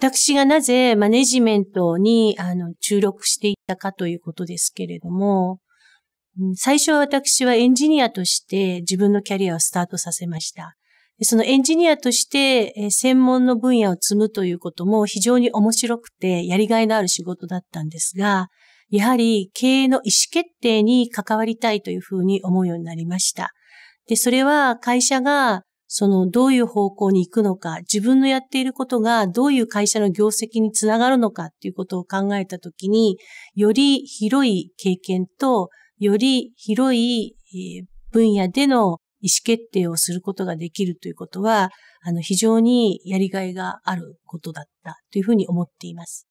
私がなぜマネジメントにあの注力していったかということですけれども、最初は私はエンジニアとして自分のキャリアをスタートさせました。そのエンジニアとして専門の分野を積むということも非常に面白くてやりがいのある仕事だったんですが、やはり経営の意思決定に関わりたいというふうに思うようになりました。で、それは会社がそのどういう方向に行くのか、自分のやっていることがどういう会社の業績につながるのかっていうことを考えたときに、より広い経験と、より広い分野での意思決定をすることができるということは、あの、非常にやりがいがあることだったというふうに思っています。